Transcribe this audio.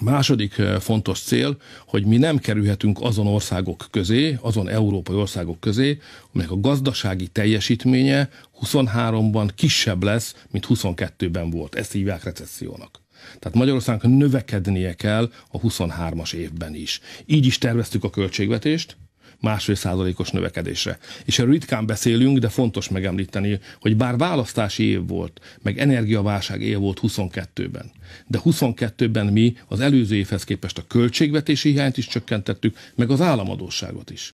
Második eh, fontos cél, hogy mi nem kerülhetünk azon országok közé, azon európai országok közé, amelyek a gazdasági teljesítménye 23-ban kisebb lesz, mint 22-ben volt. Ezt hívják recessziónak. Tehát Magyarországnak növekednie kell a 23-as évben is. Így is terveztük a költségvetést, másfél százalékos növekedésre. És erről ritkán beszélünk, de fontos megemlíteni, hogy bár választási év volt, meg energiaválság év volt 22-ben, de 22-ben mi az előző évhez képest a költségvetési hiányt is csökkentettük, meg az államadóságot is.